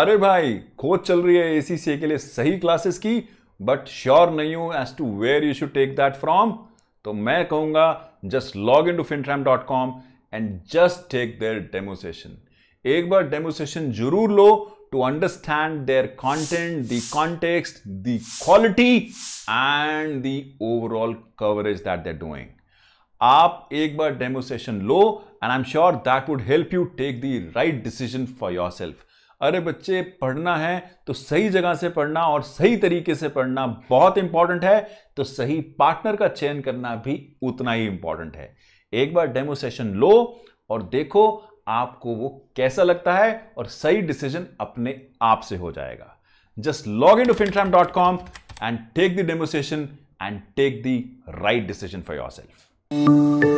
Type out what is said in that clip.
अरे भाई खोज चल रही है एसीसीए के लिए सही क्लासेस की बट श्योर नहीं हूं as to where you should take that from तो मैं कहूंगा just log in to Fintram dot com and just take their demo session एक बार डेमोसेशन जरूर लो to understand their content the context the quality and the overall coverage that they're doing आप एक बार डेमोसेशन लो and I am sure that would help you take the right decision for yourself अरे बच्चे पढ़ना है तो सही जगह से पढ़ना और सही तरीके से पढ़ना बहुत इंपॉर्टेंट है तो सही पार्टनर का चयन करना भी उतना ही इंपॉर्टेंट है एक बार डेमो सेशन लो और देखो आपको वो कैसा लगता है और सही डिसीजन अपने आप से हो जाएगा just log in to Fintram dot com and take the demo and take the right decision for your self